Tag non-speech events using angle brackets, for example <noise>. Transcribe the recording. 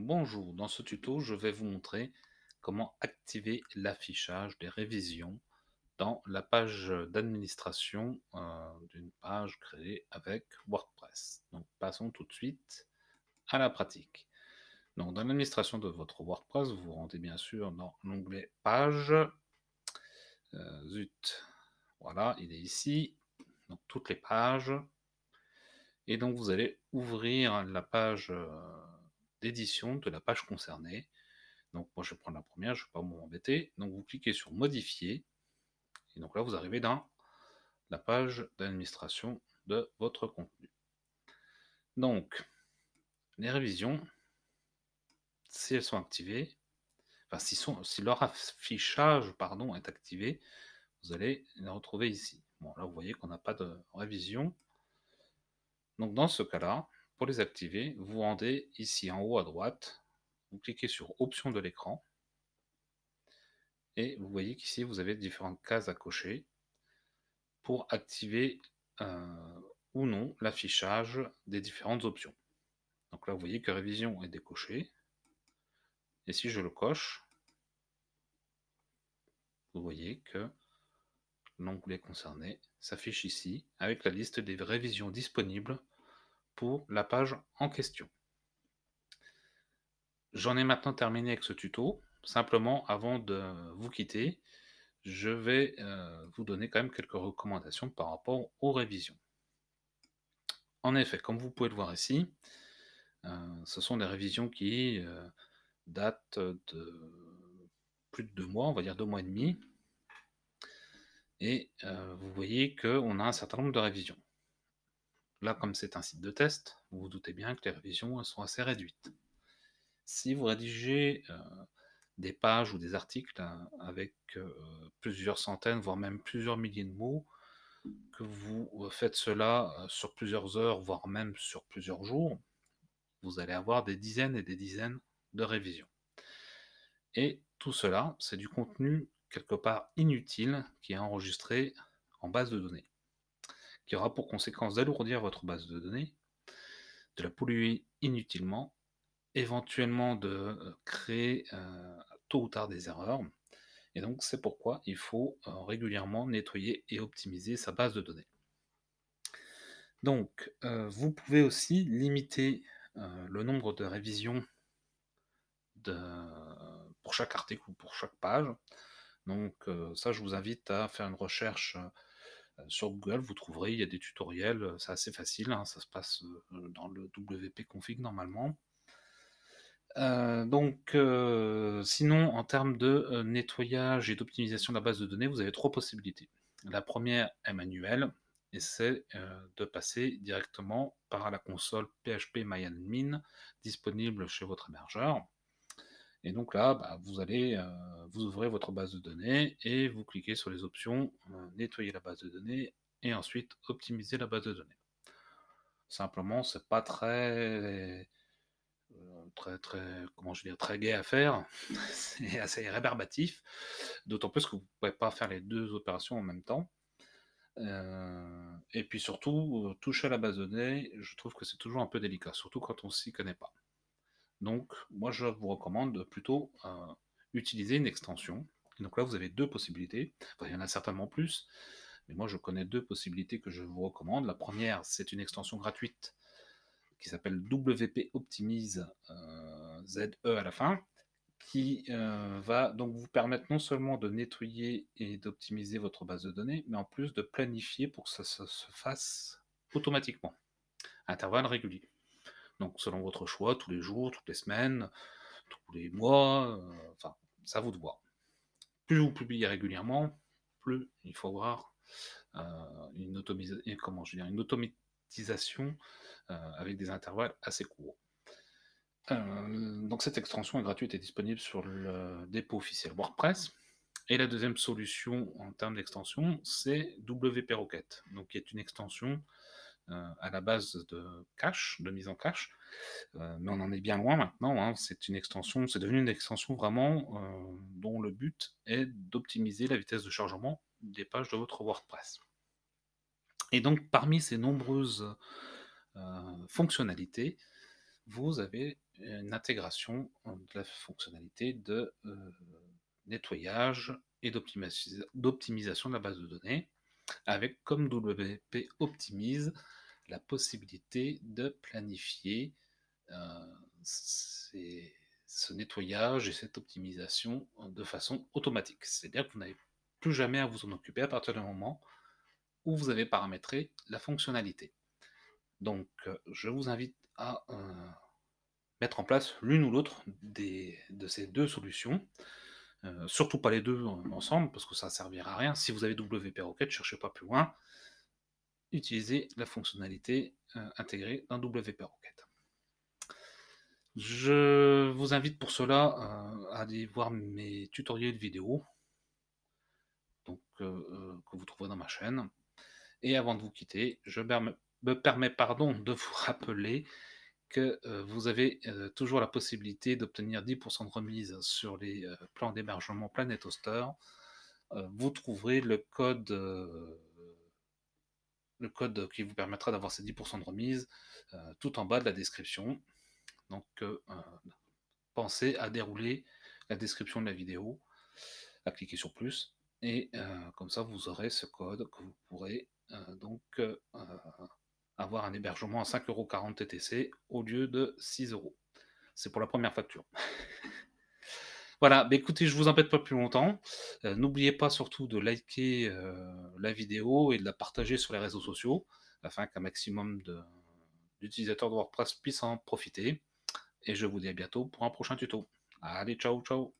Bonjour, dans ce tuto, je vais vous montrer comment activer l'affichage des révisions dans la page d'administration euh, d'une page créée avec WordPress. Donc passons tout de suite à la pratique. Donc dans l'administration de votre WordPress, vous vous rendez bien sûr dans l'onglet Page. Euh, zut, voilà, il est ici. Donc toutes les pages. Et donc vous allez ouvrir la page. Euh, d'édition de la page concernée. Donc moi je vais prendre la première, je ne vais pas m'embêter. Donc vous cliquez sur modifier. Et donc là vous arrivez dans la page d'administration de votre contenu. Donc les révisions, si elles sont activées, enfin si, sont, si leur affichage pardon, est activé, vous allez les retrouver ici. Bon là vous voyez qu'on n'a pas de révision. Donc dans ce cas-là, pour les activer, vous rendez ici en haut à droite, vous cliquez sur Options de l'écran, et vous voyez qu'ici vous avez différentes cases à cocher pour activer euh, ou non l'affichage des différentes options. Donc là vous voyez que révision est décoché, et si je le coche, vous voyez que l'onglet concerné s'affiche ici avec la liste des révisions disponibles pour la page en question. J'en ai maintenant terminé avec ce tuto. Simplement, avant de vous quitter, je vais euh, vous donner quand même quelques recommandations par rapport aux révisions. En effet, comme vous pouvez le voir ici, euh, ce sont des révisions qui euh, datent de plus de deux mois, on va dire deux mois et demi. Et vous voyez qu'on a un certain nombre de révisions. Là, comme c'est un site de test, vous vous doutez bien que les révisions sont assez réduites. Si vous rédigez euh, des pages ou des articles hein, avec euh, plusieurs centaines, voire même plusieurs milliers de mots, que vous euh, faites cela sur plusieurs heures, voire même sur plusieurs jours, vous allez avoir des dizaines et des dizaines de révisions. Et tout cela, c'est du contenu quelque part inutile qui est enregistré en base de données qui aura pour conséquence d'alourdir votre base de données, de la polluer inutilement, éventuellement de euh, créer euh, tôt ou tard des erreurs. Et donc c'est pourquoi il faut euh, régulièrement nettoyer et optimiser sa base de données. Donc vous pouvez aussi limiter le nombre de révisions pour chaque article ou pour chaque page. Donc ça je vous invite à faire une recherche euh, sur Google, vous trouverez, il y a des tutoriels, euh, c'est assez facile, hein, ça se passe euh, dans le WP config normalement. donc, sinon, en termes de nettoyage et d'optimisation de la base de données, vous avez trois possibilités. La première est manuelle, et c'est de passer directement par la console PHP MyAdmin disponible chez votre hébergeur. Et donc là, bah, vous allez, euh, vous ouvrez votre base de données et vous cliquez sur les options euh, nettoyer la base de données et ensuite optimiser la base de données. Simplement, c'est pas très, euh, très, très, comment je très gai à faire. <laughs> c'est assez rébarbatif, d'autant plus que vous ne pouvez pas faire les deux opérations en même temps. et puis surtout, toucher à la base de données, je trouve que c'est toujours un peu délicat, surtout quand on s'y connaît pas. Donc, moi, je vous recommande plutôt euh, utiliser une extension. donc là, vous avez deux possibilités. il y en a certainement plus, mais moi, je connais deux possibilités que je vous recommande. La première, c'est une extension gratuite qui s'appelle WP Optimize euh, ZE à la fin, qui euh, va donc vous permettre non seulement de nettoyer et d'optimiser votre base de données, mais en plus de planifier pour que ça, ça se fasse automatiquement, à intervalles réguliers. Donc selon votre choix, tous les jours, toutes les semaines, tous les mois, euh, enfin, ça vous de voir. Plus vous publiez régulièrement, plus il faut avoir euh, une, automatisation euh, avec des intervalles assez courts. donc cette extension est gratuite et disponible sur le dépôt officiel WordPress. Et la deuxième solution en termes d'extension, c'est WP Rocket, donc qui est une extension euh, à la base de cache, de mise en cache, euh, mais on en est bien loin maintenant. Hein. C'est une extension, c'est devenu une extension vraiment euh, dont le but est d'optimiser la vitesse de chargement des pages de votre WordPress. Et donc parmi ces nombreuses fonctionnalités, vous avez une intégration de la fonctionnalité de nettoyage et d'optimisation de la base de données avec comme WP Optimise la possibilité de planifier euh, ce nettoyage et cette optimisation de façon automatique. C'est-à-dire que vous n'avez plus jamais à vous en occuper à partir du moment où vous avez paramétré la fonctionnalité. Donc, euh, je vous invite à euh, mettre en place l'une ou l'autre de ces deux solutions. Euh, surtout pas les deux ensemble, parce que ça ne servira à rien. Si vous avez WP Rocket, ne cherchez pas plus loin. Utilisez la fonctionnalité euh, intégrée dans WP Rocket. Je vous invite pour cela euh, à aller voir mes tutoriels vidéo donc, que vous trouverez dans ma chaîne. Et avant de vous quitter, je me permets pardon, de vous <laughs> rappeler que vous avez toujours la possibilité d'obtenir 10% de remise sur les plans d'hébergement Planet Oster. vous trouverez le code, le code qui vous permettra d'avoir ces 10% de remise tout en bas de la description. Donc, euh, pensez à dérouler la description de la vidéo, à cliquer sur plus, et comme ça vous aurez ce code que vous pourrez donc avoir un hébergement à 5,40€ TTC au lieu de 6 euros. C'est pour la première facture. <laughs> voilà, bah écoutez, je ne vous embête pas plus longtemps. Euh, n'oubliez pas surtout de liker euh, la vidéo et de la partager sur les réseaux sociaux afin qu'un maximum d'utilisateurs de, de WordPress puissent en profiter. Et je vous dis à bientôt pour un prochain tuto. Allez, ciao, ciao